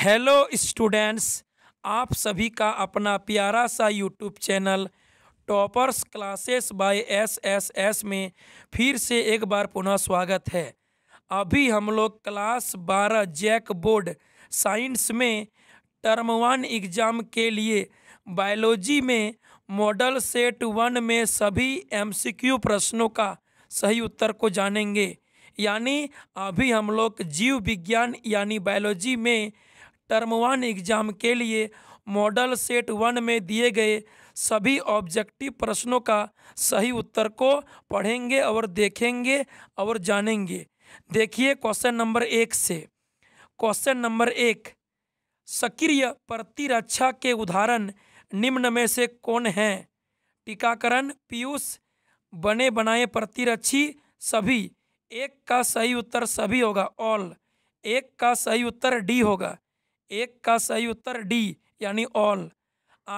hello students आप सभी का अपना प्यारा सा YouTube channel toppers classes by S S S में फिर से एक बार पुनः स्वागत है अभी हम लोग क्लास बारह जैक बोर्ड साइंस में टर्म वन एग्ज़ाम के लिए बायोलॉजी में मॉडल सेट वन में सभी एमसीक्यू प्रश्नों का सही उत्तर को जानेंगे यानी अभी हम लोग जीव विज्ञान यानी बायोलॉजी में टर्म वन एग्जाम के लिए मॉडल सेट वन में दिए गए सभी ऑब्जेक्टिव प्रश्नों का सही उत्तर को पढ़ेंगे और देखेंगे और जानेंगे देखिए क्वेश्चन नंबर एक से क्वेश्चन नंबर एक सक्रिय प्रतिरक्षा के उदाहरण निम्न में से कौन हैं टीकाकरण पीयूष बने बनाए प्रतिरक्षी सभी एक का सही उत्तर सभी होगा ऑल एक का सही उत्तर डी होगा एक का सही उत्तर डी यानी ऑल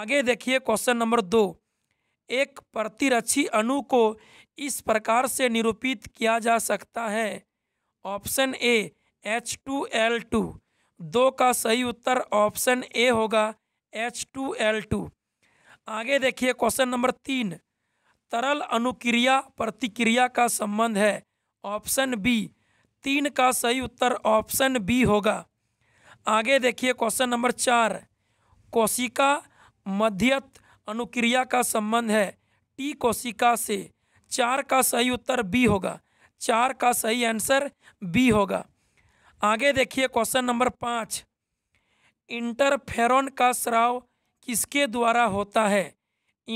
आगे देखिए क्वेश्चन नंबर दो एक प्रतिरक्षी अणु को इस प्रकार से निरूपित किया जा सकता है option A H two L two दो का सही उत्तर ऑप्शन ए होगा एच टू एल टू आगे देखिए क्वेश्चन नंबर तीन तरल अनुक्रिया प्रतिक्रिया का संबंध है ऑप्शन बी तीन का सही उत्तर ऑप्शन बी होगा आगे देखिए क्वेश्चन नंबर चार कोशिका मध्यत अनुक्रिया का संबंध है टी कोशिका से चार का सही उत्तर बी होगा चार का सही आंसर बी होगा आगे देखिए क्वेश्चन नंबर पाँच इंटरफेरॉन का स्राव किसके द्वारा होता है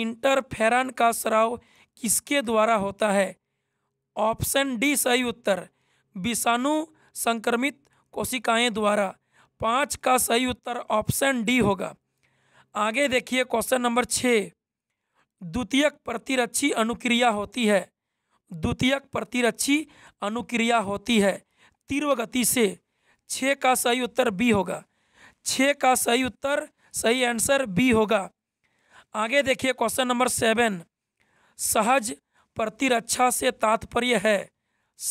इंटरफेरॉन का स्राव किसके द्वारा होता है ऑप्शन डी सही उत्तर विषाणु संक्रमित कोशिकाएं द्वारा पाँच का सही उत्तर ऑप्शन डी होगा आगे देखिए क्वेश्चन नंबर छः द्वितीयक प्रतिरक्षी अनुक्रिया होती है द्वितीयक प्रतिरक्षी अनुक्रिया होती है तीव्र गति से छः का सही उत्तर बी होगा छः का सही उत्तर सही आंसर बी होगा आगे देखिए क्वेश्चन नंबर सेवन सहज प्रतिरक्षा से तात्पर्य है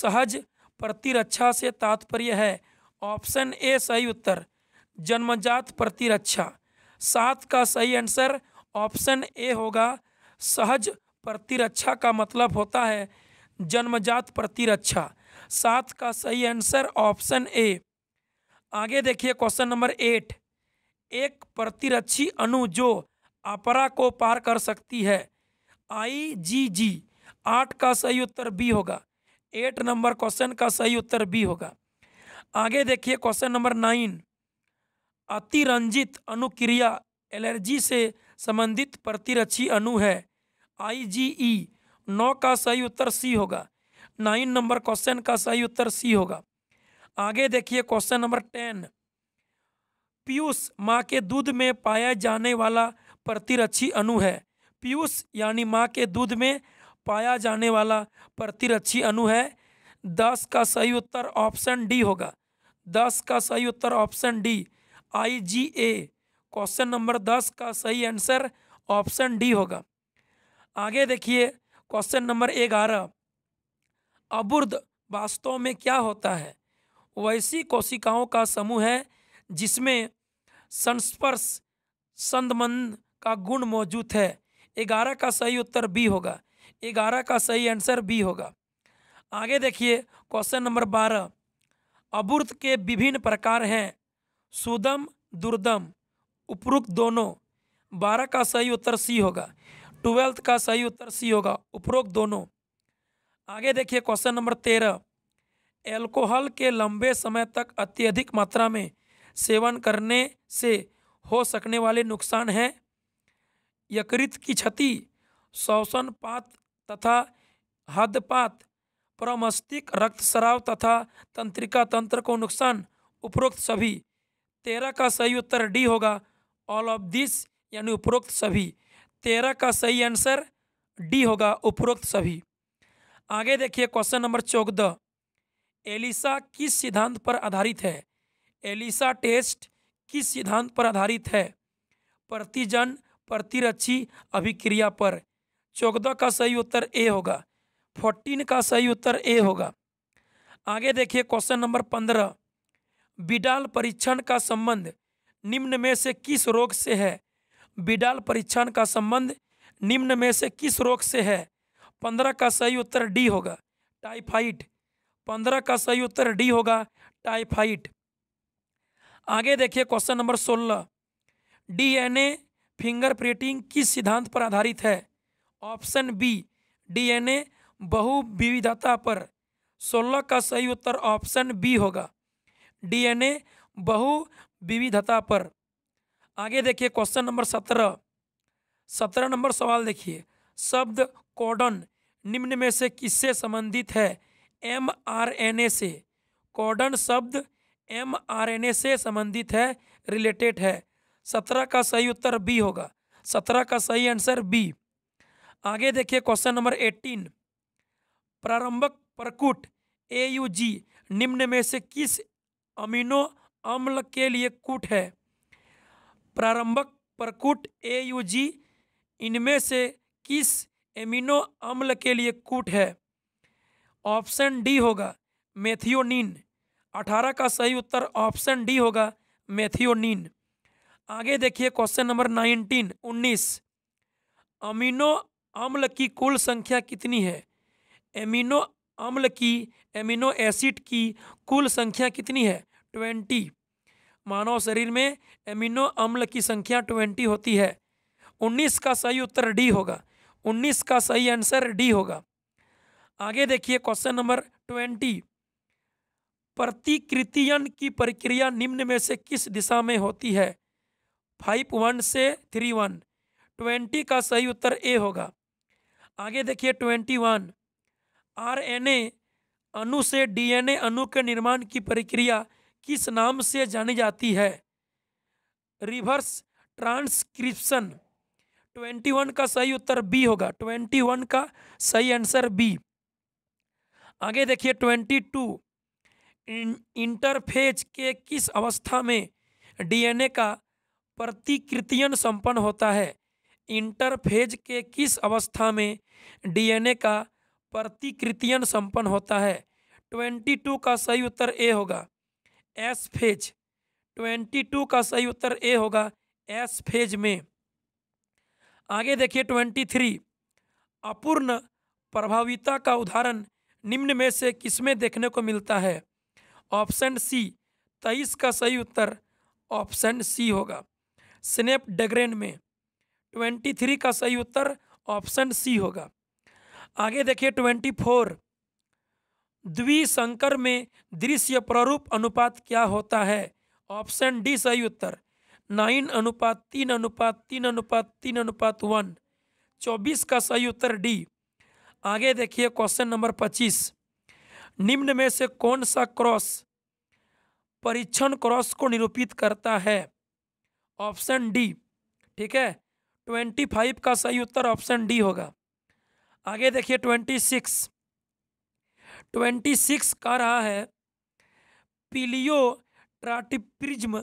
सहज प्रतिरक्षा से तात्पर्य है ऑप्शन ए सही उत्तर जन्मजात प्रतिरक्षा सात का सही आंसर ऑप्शन ए होगा सहज प्रतिरक्षा का मतलब होता है जन्मजात प्रतिरक्षा सात का सही आंसर ऑप्शन ए आगे देखिए क्वेश्चन नंबर एट एक प्रतिरक्षी अणु जो आपरा को पार कर सकती है आई जी जी आठ का सही उत्तर बी होगा एट नंबर क्वेश्चन का सही उत्तर बी होगा आगे देखिए क्वेश्चन नंबर नाइन अतिरंजित अनुक्रिया एलर्जी से संबंधित प्रतिरक्षी अणु है आईजीई e, नौ का सही उत्तर सी होगा नाइन नंबर क्वेश्चन का सही उत्तर सी होगा आगे देखिए क्वेश्चन नंबर टेन पीयूष माँ के दूध में पाया जाने वाला प्रतिरक्षी अणु है पीयूष यानी माँ के दूध में पाया जाने वाला प्रतिरक्षी अणु है दस का सही उत्तर ऑप्शन डी होगा दस का सही उत्तर option D I G A question number दस का सही आंसर ऑप्शन डी होगा आगे देखिए क्वेश्चन नंबर ग्यारह अबुर्द वास्तव में क्या होता है वैसी कोशिकाओं का समूह है जिसमें संस्पर्श संदमन का गुण मौजूद है ग्यारह का सही उत्तर बी होगा ग्यारह का सही आंसर बी होगा आगे देखिए क्वेश्चन नंबर बारह अबूर्त के विभिन्न प्रकार हैं सुदम दुर्दम उपरोक्त दोनों बारह का सही उत्तर सी होगा ट्वेल्थ का सही उत्तर सी होगा उपरोक्त दोनों आगे देखिए क्वेश्चन नंबर तेरह एल्कोहल के लंबे समय तक अत्यधिक मात्रा में सेवन करने से हो सकने वाले नुकसान हैं यकृत की क्षति शोषण पात तथा हदपात प्रमस्तिक रक्तस्राव तथा तंत्रिका तंत्र को नुकसान उपरोक्त सभी तेरह का सही उत्तर डी होगा ऑल ऑफ दिस यानी उपरोक्त सभी तेरह का सही आंसर डी होगा उपरोक्त सभी आगे देखिए क्वेश्चन नंबर चौदह एलिसा किस सिद्धांत पर आधारित है एलिसा टेस्ट किस सिद्धांत पर आधारित है प्रतिजन प्रतिरक्षी अभिक्रिया पर चौदह का सही उत्तर ए होगा फोर्टीन का सही उत्तर ए होगा आगे देखिए क्वेश्चन नंबर पंद्रह बिडाल परीक्षण का संबंध निम्न में से किस रोग से है बिडाल परीक्षण का संबंध निम्न में से किस रोग से है पंद्रह का सही उत्तर डी होगा टाइफाइड पंद्रह का सही उत्तर डी होगा टाइफाइड आगे देखिए क्वेश्चन नंबर सोलह डीएनए फिंगरप्रिंटिंग किस सिद्धांत पर आधारित है ऑप्शन बी डीएनए बहु विविधता पर सोलह का सही उत्तर ऑप्शन बी होगा डीएनए विविधता पर आगे देखिए क्वेश्चन नंबर सत्रह सत्रह नंबर सवाल देखिए शब्द कॉडन निम्न में से किससे संबंधित है एम आर एन ए से कॉडन शब्द एम आर एन ए से संबंधित है रिलेटेड है सत्रह का सही उत्तर बी होगा सत्रह का सही आंसर बी आगे देखिए क्वेश्चन नंबर एट्टीन प्रारंभक प्रकुट जी निम्न में से किस अमीनो अम्ल के लिए कूट है प्रारंभक प्रकुट जी इनमें से किस एमिनो अम्ल के लिए कूट है ऑप्शन डी होगा मेथियोनिन अठारह का सही उत्तर ऑप्शन डी होगा मेथियोनिन आगे देखिए क्वेश्चन नंबर नाइनटीन उन्नीस अमीनो अम्ल की कुल संख्या कितनी है एमिनो अम्ल की एमिनो एसिड की कुल संख्या कितनी है ट्वेंटी मानव शरीर में एमिनो अम्ल की संख्या ट्वेंटी होती है उन्नीस का सही उत्तर डी होगा उन्नीस का सही आंसर डी होगा आगे देखिए क्वेश्चन नंबर ट्वेंटी प्रतिकृतियन की प्रक्रिया निम्न में से किस दिशा में होती है फाइव वन से थ्री वन ट्वेंटी का सही उत्तर ए होगा आगे देखिए ट्वेंटी वन आरएनए अणु से डीएनए अणु के निर्माण की प्रक्रिया किस नाम से जानी जाती है रिवर्स ट्रांसक्रिप्शन 21 का सही उत्तर बी होगा 21 का सही आंसर बी आगे देखिए 22 इंटरफेज के किस अवस्था में डीएनए का प्रतिकृतियन संपन्न होता है इंटरफेज के किस अवस्था में डीएनए का प्रतिकृतियन संपन्न होता है ट्वेंटी टू का सही उत्तर ए होगा एस फेज ट्वेंटी टू का सही उत्तर ए होगा एस फेज में आगे देखिए ट्वेंटी थ्री अपूर्ण प्रभाविता का उदाहरण निम्न में से किसमें देखने को मिलता है ऑप्शन सी तेईस का सही उत्तर ऑप्शन सी होगा स्नेप डेग्रेन में ट्वेंटी थ्री का सही उत्तर ऑप्शन सी होगा आगे देखिए ट्वेंटी फोर द्विशंकर में दृश्य प्ररूप अनुपात क्या होता है ऑप्शन डी सही उत्तर नाइन अनुपात तीन अनुपात तीन अनुपात तीन अनुपात वन चौबीस का सही उत्तर डी आगे देखिए क्वेश्चन नंबर पच्चीस निम्न में से कौन सा क्रॉस परीक्षण क्रॉस को निरूपित करता है ऑप्शन डी ठीक है ट्वेंटी फाइव का सही उत्तर ऑप्शन डी होगा आगे देखिए ट्वेंटी सिक्स ट्वेंटी सिक्स का रहा है पीलियो ट्राटिप्रिज्म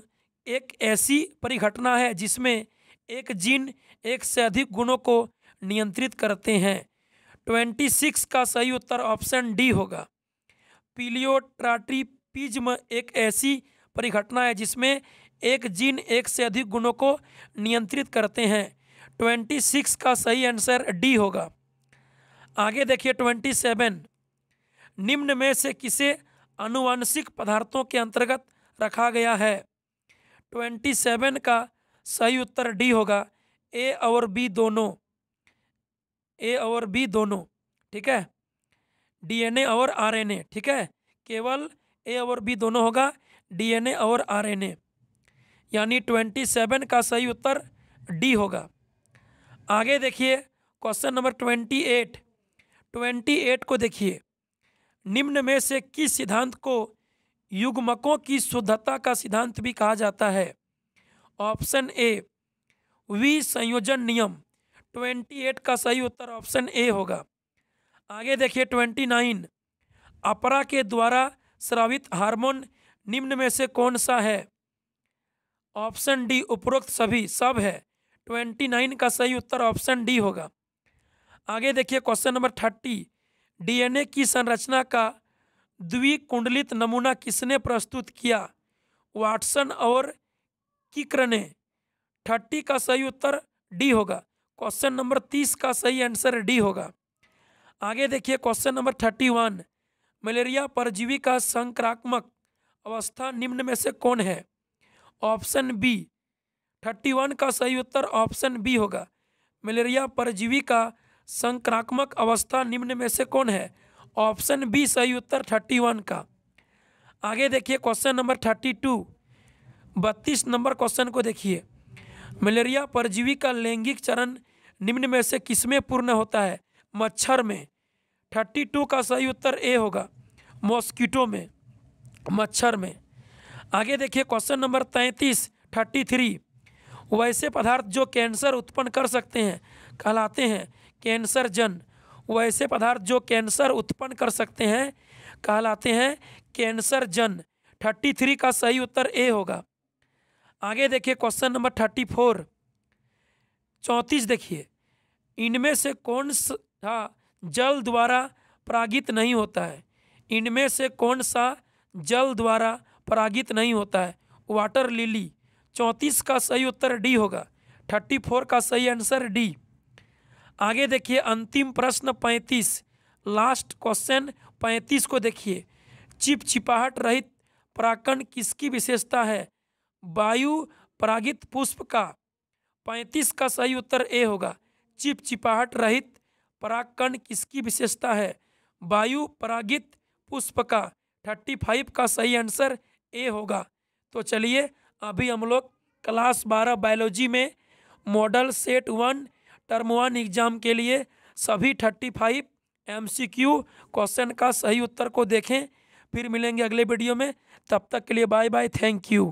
एक ऐसी परिघटना है जिसमें एक जीन एक से अधिक गुणों को नियंत्रित करते हैं ट्वेंटी सिक्स का सही उत्तर ऑप्शन डी होगा पीलियोट्राट्रीपिज्म एक ऐसी परिघटना है जिसमें एक जीन एक से अधिक गुणों को नियंत्रित करते हैं ट्वेंटी सिक्स का सही आंसर डी होगा आगे देखिए ट्वेंटी सेवन निम्न में से किसे अनुवांशिक पदार्थों के अंतर्गत रखा गया है ट्वेंटी सेवन का सही उत्तर डी होगा ए और बी दोनों ए और बी दोनों ठीक है डीएनए और आरएनए ठीक है केवल ए और बी दोनों होगा डीएनए और आरएनए यानी ट्वेंटी सेवन का सही उत्तर डी होगा आगे देखिए question number twenty eight twenty eight को देखिए निम्न में से किस सिद्धांत को युग्मकों की शुद्धता का सिद्धांत भी कहा जाता है ऑप्शन ए वी संयोजन नियम ट्वेंटी एट का सही उत्तर ऑप्शन ए होगा आगे देखिए ट्वेंटी नाइन अपरा के द्वारा श्रावित हार्मोन निम्न में से कौन सा है ऑप्शन डी उपरोक्त सभी सब है ट्वेंटी नाइन का सही उत्तर ऑप्शन डी होगा आगे देखिए क्वेश्चन नंबर थर्टी डीएनए की संरचना का द्विकुंडलित नमूना किसने प्रस्तुत किया वाटसन और किकर ने थर्टी का सही उत्तर डी होगा क्वेश्चन नंबर तीस का सही आंसर डी होगा आगे देखिए question number thirty one malaria परजीवी का संक्रामक अवस्था निम्न में से कौन है ऑप्शन बी थर्टी वन का सही उत्तर ऑप्शन बी होगा मलेरिया परजीवी का संक्रामक अवस्था निम्न में से कौन है ऑप्शन बी सही उत्तर थर्टी वन का आगे देखिए क्वेश्चन नंबर थर्टी टू बत्तीस नंबर क्वेश्चन को देखिए मलेरिया परजीवी का लैंगिक चरण निम्न में से किसमें पूर्ण होता है मच्छर में थर्टी टू का सही उत्तर ए होगा मॉस्किटो में मच्छर में आगे देखिए क्वेश्चन नंबर तैंतीस थर्टी थ्री वैसे पदार्थ जो कैंसर उत्पन्न कर सकते हैं कहलाते हैं कैंसर जन वैसे पदार्थ जो कैंसर उत्पन्न कर सकते हैं कहलाते हैं कैंसर जन थर्टी थ्री का सही उत्तर ए होगा आगे देखिए क्वेश्चन नंबर थर्टी फोर चौंतीस देखिए इनमें से कौन सा हाँ, जल द्वारा परागित नहीं होता है इनमें से कौन सा जल द्वारा परागित नहीं होता है वाटर लिली चौंतीस का सही उत्तर डी होगा थर्टी फोर का सही आंसर डी आगे देखिए अंतिम प्रश्न पैंतीस लास्ट क्वेश्चन पैंतीस को देखिए चिपचिपाहट रहित पराकण किसकी विशेषता है वायु परागित पुष्प का पैंतीस का सही उत्तर ए होगा चिपचिपाहट रहित पराकण किसकी विशेषता है वायु परागित पुष्प का थर्टी फाइव का सही आंसर ए होगा तो चलिए अभी हम लोग क्लास बारह बायोलॉजी में model set one term one exam के लिए सभी thirty five M C Q question का सही उत्तर को देखें फिर मिलेंगे अगले वीडियो में तब तक के लिए बाय बाय थैंक यू